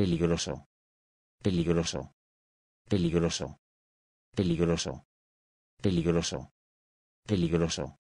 peligroso, peligroso, peligroso, peligroso, peligroso, peligroso